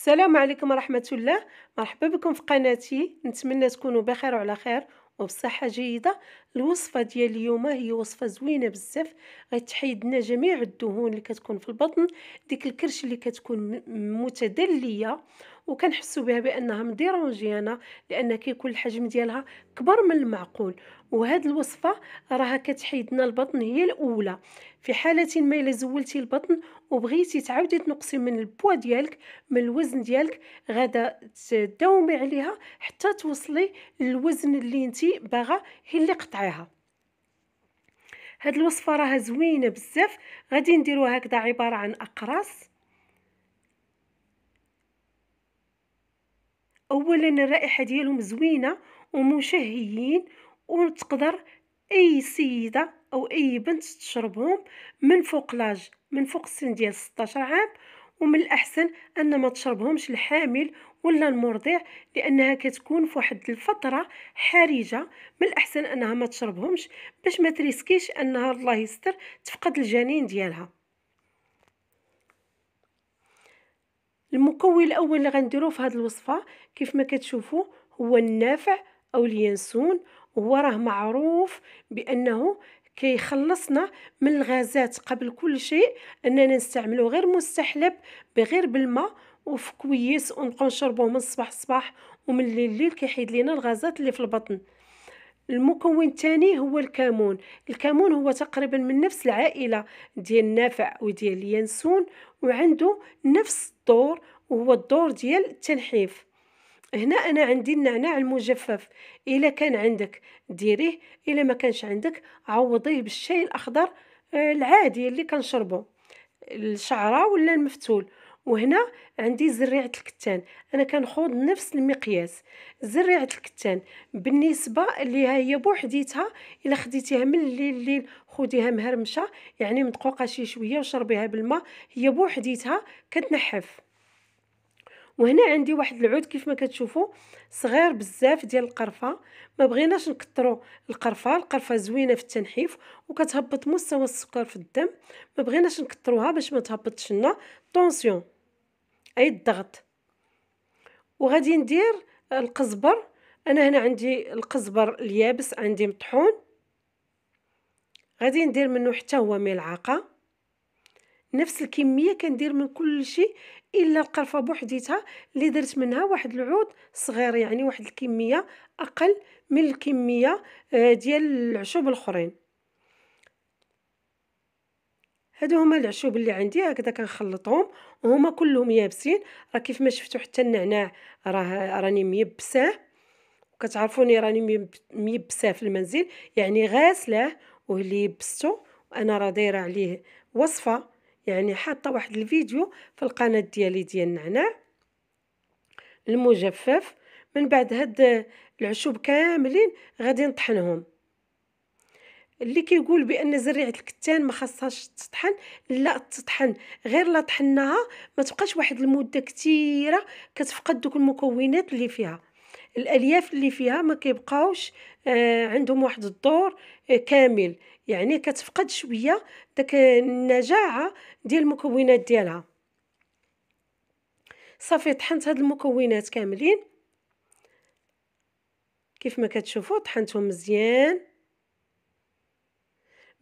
السلام عليكم ورحمة الله مرحبا بكم في قناتي نتمنى تكونوا بخير وعلى خير وبصحة جيدة الوصفة ديال اليوم هي وصفة زوينة بزاف غتحيد لنا جميع الدهون اللي كتكون في البطن ديك الكرش اللي كتكون متدلية وكنحسوا بها بانها مديرونجيانا لان كيكون الحجم ديالها كبر من المعقول وهاد الوصفه راها كتحيد لنا البطن هي الاولى في حاله ما الا زولتي البطن وبغيتي تعاودي تنقصي من البوا ديالك من الوزن ديالك غادا تداومي عليها حتى توصلي للوزن اللي انت باغا هي اللي قطعيها هاد الوصفه راها زوينه بزاف غادي نديروها هكذا عباره عن اقراص اولا الرائحه ديالهم زوينه ومشهيين وتقدر اي سيده او اي بنت تشربهم من فوق لاج من فوق السن ديال 16 عام ومن الاحسن ان ما تشربهمش الحامل ولا المرضع لانها كتكون في واحد الفتره حرجه من الاحسن انها ما تشربهمش باش ما تريسكيش انها الله يستر تفقد الجنين ديالها المكون الاول اللي غنديرو في هذه الوصفه كيف ما كتشوفوا هو النافع او اليانسون وهو راه معروف بانه كيخلصنا من الغازات قبل كل شيء اننا نستعملو غير مستحلب بغير بالماء وفي كويس ونبقاو نشربوه من الصباح الصباح ومن الليل الليل كيحيد لينا الغازات اللي في البطن المكون الثاني هو الكمون الكمون هو تقريبا من نفس العائله ديال النافع وديال اليانسون وعنده نفس الدور وهو الدور ديال التنحيف هنا انا عندي النعناع المجفف الا كان عندك ديريه الا ما كانش عندك عوضيه بالشاي الاخضر آه، العادي اللي كنشربو الشعره ولا المفتول وهنا عندي زريعه الكتان انا كنخوض نفس المقياس زريعه الكتان بالنسبه اللي هي بوحديتها الا خديتيها من الليل ليل خديها مهرمشه يعني مدقوقه شي شويه وشربيها بالماء هي بوحديتها كتنحف وهنا عندي واحد العود كيف ما كتشوفوا صغير بزاف ديال القرفه ما بغيناش نكثروا القرفه القرفه زوينه في التنحيف وكتهبط مستوى السكر في الدم ما بغيناش نكثروها باش ما تهبطش لنا طونسيون اي الضغط وغادي ندير القزبر انا هنا عندي القزبر اليابس عندي مطحون غادي ندير منه حتى هو ملعقه نفس الكميه كندير من كل شيء الا القرفه بوحديتها اللي درت منها واحد العود صغير يعني واحد الكميه اقل من الكميه آه، ديال العشوب الاخرين هادو هما العشوب اللي عندي هكذا كنخلطهم وهما كلهم يابسين راه كيف ما شفتوا حتى النعناع راه راني ميبساه كتعرفوني راني ميبساه في المنزل يعني غاسلاه وهلي يبستو وانا راه دايره عليه وصفه يعني حاطه واحد الفيديو في القناه ديالي ديال النعناع المجفف من بعد هاد العشوب كاملين غادي نطحنهم اللي كيقول بان زريعه الكتان ما خاصهاش تطحن لا تطحن غير لا طحناها ما تبقاش واحد المده كثيره كتفقد دوك المكونات اللي فيها الالياف اللي فيها ما كيبقاوش آه عندهم واحد الدور آه كامل يعني كتفقد شويه داك النجاعه ديال المكونات ديالها صافي طحنت هاد المكونات كاملين كيف ما كتشوفوا طحنتهم مزيان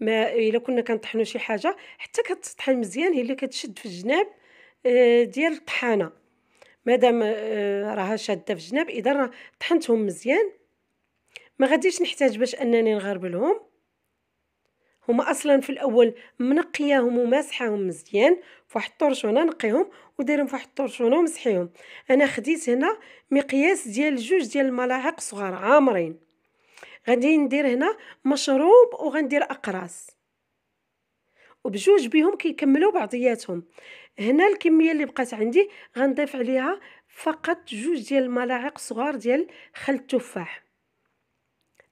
ما الا كنا كنطحنوا شي حاجه حتى كتطحن مزيان هي اللي كتشد في الجناب آه، ديال الطحانه مادام آه، راها شاده في الجناب اذا طحنتهم مزيان ما غاديش نحتاج باش انني نغربلهم هما اصلا في الاول منقياهم وماسحاهم مزيان فواحد الطرشونه نقيهم ودايرهم فواحد الطرشونه ومسحيهم انا خديت هنا مقياس ديال جوج ديال الملاعق صغار عامرين غادي ندير هنا مشروب وغندير اقراص وبجوج بهم كيكملوا بعضياتهم هنا الكميه اللي بقات عندي غنضيف عليها فقط جوج ديال الملاعق صغار ديال خل التفاح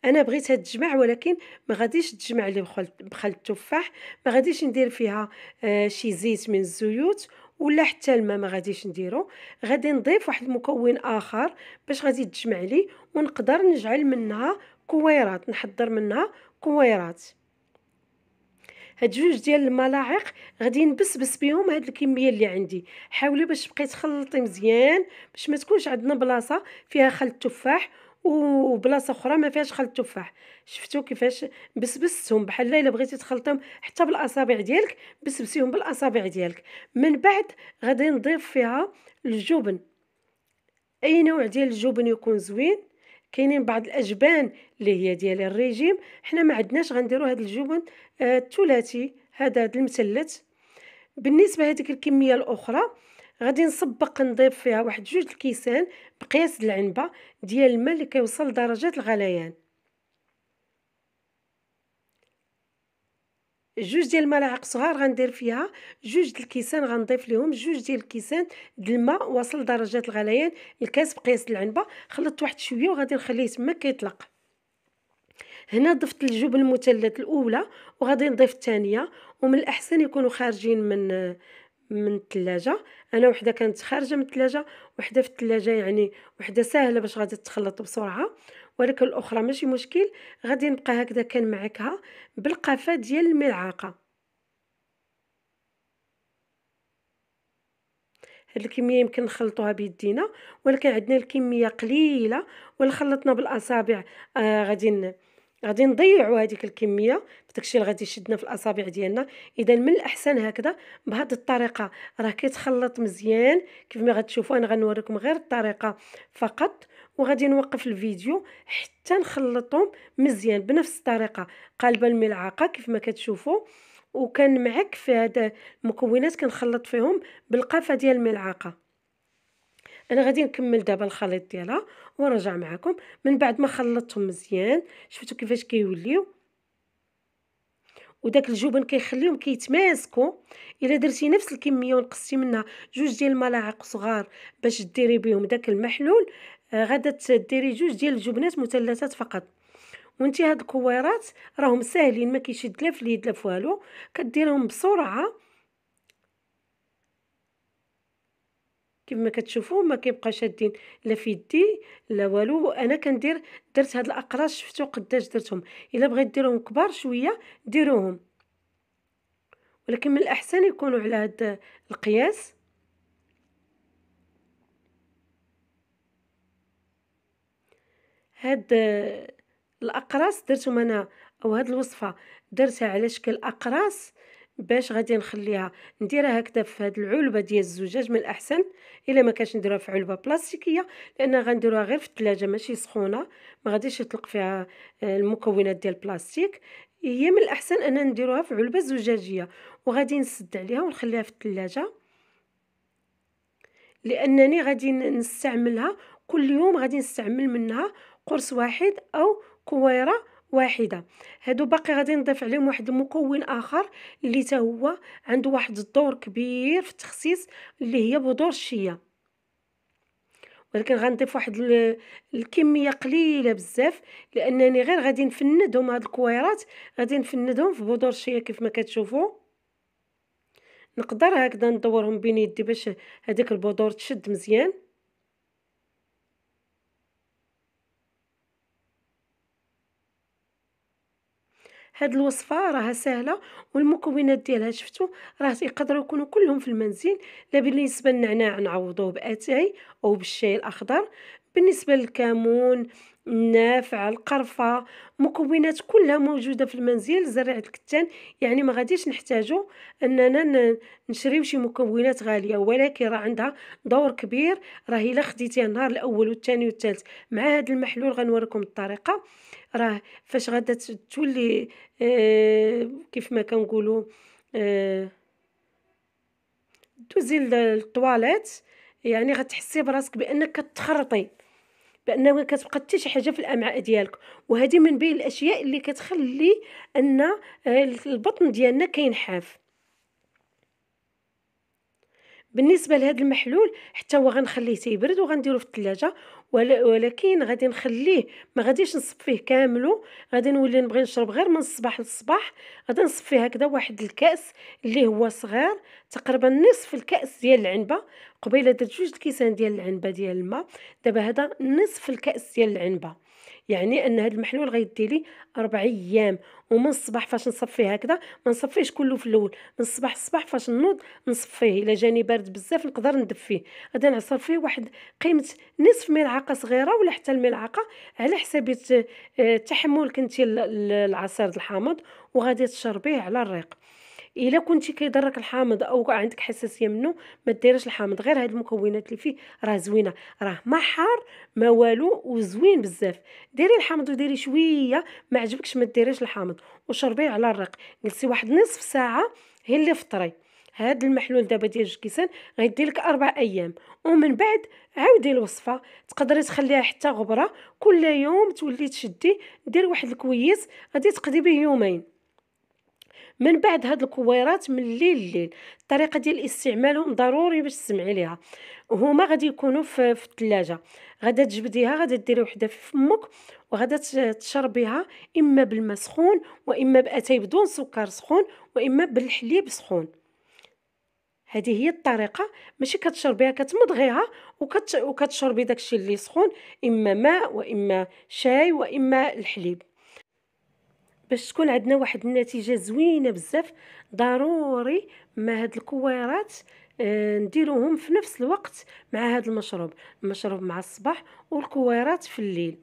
انا بغيتها تجمع ولكن ما غاديش تجمع لي بخل التفاح ما غاديش ندير فيها آه شي زيت من الزيوت ولا حتى الماء ما غاديش نديرو غادي نضيف واحد المكون اخر باش غادي تجمع لي ونقدر نجعل منها كويرات نحضر منها كويرات هاد جوج ديال الملاعق غادي نبسبس بهم هاد الكميه اللي عندي حاولي باش تبقاي تخلطي مزيان باش ما تكونش عندنا بلاصه فيها خل التفاح وبلاصه اخرى ما فيهاش خل التفاح شفتوا كيفاش بسبستهم بحال الا بغيتي تخلطهم حتى بالاصابع ديالك بسبسيهم بالاصابع ديالك من بعد غادي نضيف فيها الجبن اي نوع ديال الجبن يكون زوين كاينين بعض الاجبان اللي هي ديال الريجيم حنا ما عندناش غنديروا آه، هذا الجبن الثلاثي آه هذا المثلث بالنسبه هذيك الكميه الاخرى غادي نصبق نضيف فيها واحد جوج الكيسان بقياس العنبه ديال الماء اللي كيوصل درجه الغليان جوج ديال الملاعق صغار غندير فيها جوج ديال الكيسان غنضيف لهم جوج ديال الكيسان د الماء واصل درجه الغليان الكاس بقياس العنبه خلطت واحد شويه وغادي نخليه تما كيطلق هنا ضفت الجبن المثلث الاولى وغادي نضيف الثانيه ومن الاحسن يكونوا خارجين من من الثلاجه انا وحده كانت خارجه من الثلاجه وحده في الثلاجه يعني وحده سهله باش غادي تخلط بسرعه ولكن الاخرى ماشي مشكل غادي نبقى هكذا كنمعكها بالقفه ديال الملعقه هاد الكميه يمكن نخلطوها بيدينا ولكن عندنا الكميه قليله ولا خلطنا بالاصابع آه غادي غادي نضيعوا هذيك الكميه داكشي اللي غادي يشدنا في الاصابع ديالنا اذا من الاحسن هكذا بهذه الطريقه راه كيتخلط مزيان كيف ما غتشوفوا انا غنوريكم غير الطريقه فقط وغادي نوقف الفيديو حتى نخلطهم مزيان بنفس الطريقه قالبه الملعقه كيف ما كتشوفوا وكان معك في هذا المكونات كنخلط فيهم بالقافه ديال الملعقه انا غادي نكمل دابا الخليط ديالها ونرجع معكم من بعد ما خلطتهم مزيان شفتوا كيفاش كيوليو وداك الجبن كيخليهم كيتماسكوا الا درتي نفس الكميه ونقصتي منها جوج ديال الملاعق صغار باش ديري بهم داك المحلول آه غادا ديري جوج ديال الجبنات مثلثات فقط وانت هاد الكويرات راهم ساهلين ما كيشد لا في اليد لا في والو كديرهم بسرعه كما كتشوفوا ما كيبقى شادين لا في يدي لا والو انا كندير درت هاد الاقراص شفتوا قداش درتهم الا بغيت ديرهم كبار شويه ديروهم ولكن من الاحسن يكونوا على هاد القياس هاد الاقراص درتهم انا او هاد الوصفه درتها على شكل اقراص باش غادي نخليها نديرها هكذا في هاد العلبه ديال الزجاج من الاحسن الا ما كانش نديروها في علبه بلاستيكيه لان غنديروها غير في الثلاجه ماشي سخونه ما غاديش يطلق فيها آه، المكونات ديال البلاستيك هي من الاحسن اننا نديروها في علبه زجاجيه وغادي نسد عليها ونخليها في الثلاجه لانني غادي نستعملها كل يوم غادي نستعمل منها قرص واحد او كويره واحده هادو باقي غادي نضيف عليهم واحد المكون اخر اللي تا هو عنده واحد الدور كبير في التخسيس اللي هي بذور الشيا ولكن غنضيف واحد الكميه قليله بزاف لانني غير غادي نفندهم هاد الكويرات غادي نفندهم في بذور الشيا كيف ما كتشوفوا نقدر هكذا ندورهم بين يدي باش هذيك البذور تشد مزيان هاد الوصفه راها سهله والمكونات ديالها شفتوا راه يقدروا يكونوا كلهم في المنزل لا بالنسبه للنعناع نعوضوه باتاي او بالشاي الاخضر بالنسبه للكمون النافع القرفه مكونات كلها موجوده في المنزل زريعه الكتان يعني ما غاديش نحتاجو اننا نشريو شي مكونات غاليه ولكن راه عندها دور كبير راه الا خديتيها النهار الاول والثاني والثالث مع هذا المحلول غنوريكم الطريقه راه فاش غادا تولي آه كيف ما كنقولوا آه دوزي الطواليت يعني غتحسي براسك بانك كتخرطي بانه ما كتبقى حتى شي حاجه في الامعاء ديالك وهذه من بين الاشياء اللي كتخلي ان آه، البطن ديالنا كينحاف بالنسبه لهذا المحلول حتى هو غنخليه تيبرد وغنديرو في الثلاجه ولكن غادي نخليه ما غاديش نصفيه كاملو غادي نولي نبغي نشرب غير من الصباح للصباح غادي نصفيه هكذا واحد الكاس اللي هو صغير تقريبا نصف الكاس ديال العنبه قبيله درت جوج كيسان ديال العنبه ديال الماء دابا هذا نصف الكاس ديال العنبه يعني ان هذا المحلول غيدي لي اربع ايام ومن الصباح فاش نصفيه هكذا ما نصفيش كله في الاول من الصباح الصباح فاش نوض نصفيه الا جاني بارد بزاف نقدر ندفيه غادي نعصر فيه واحد قيمه نصف ملعقه صغيره ولا حتى الملعقه على حساب آه، تحملك كنتي العصير الحامض وغادي تشربيه على الريق الا كنتي كيضرك الحامض او عندك حساسيه منه ما ديريش الحامض غير هاد المكونات اللي فيه راه زوينه راه ما حار ما والو وزوين بزاف ديري الحامض وديري شويه ما عجبكش ما ديريش الحامض وشربيه على الرق جلسي واحد نصف ساعه هي اللي فطري هاد المحلول دابا ديال الجكيسان غيدي لك اربع ايام ومن بعد عاودي الوصفه تقدري تخليها حتى غبره كل يوم تولي تشدي دير واحد الكويس غادي تقضي به يومين من بعد هاد الكويرات من الليل لليل الطريقه ديال استعمالهم ضروري باش تسمعي ليها هما غادي يكونوا في, في الثلاجه غادا تجبديها غادا ديري وحده في فمك وغادا تشربيها اما بالماء سخون واما باتاي بدون سكر سخون واما بالحليب سخون هذه هي الطريقه ماشي كتشربيها كتمضغيها وكت... وكتشربي داكشي اللي سخون اما ماء واما شاي واما الحليب باش تكون عندنا واحد النتيجه زوينه بزاف ضروري مع هاد الكويرات آه، نديروهم في نفس الوقت مع هاد المشروب المشروب مع الصباح والكويرات في الليل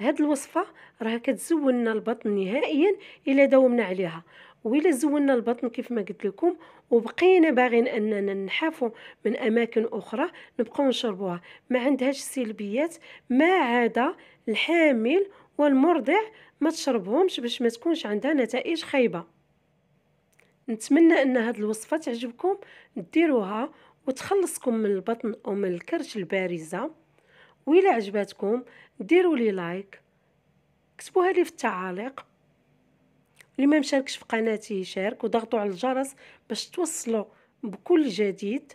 هاد الوصفه راه كتزولنا البطن نهائيا الا داومنا عليها وإلا زولنا البطن كيف ما قلت لكم وبقينا باغين اننا نحافوا من اماكن اخرى نبقاو نشربوها ما عندهاش سلبيات ما عدا الحامل والمرضع ما تشربهمش باش ما تكونش عندها نتائج خايبه نتمنى ان هاد الوصفه تعجبكم ديروها وتخلصكم من البطن او من الكرش البارزه وإلا عجبتكم ديروا لي لايك كتبوها لي في التعاليق اللي ما مشاركش في قناتي يشارك وضغطوا على الجرس باش توصلوا بكل جديد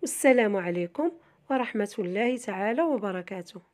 والسلام عليكم ورحمه الله تعالى وبركاته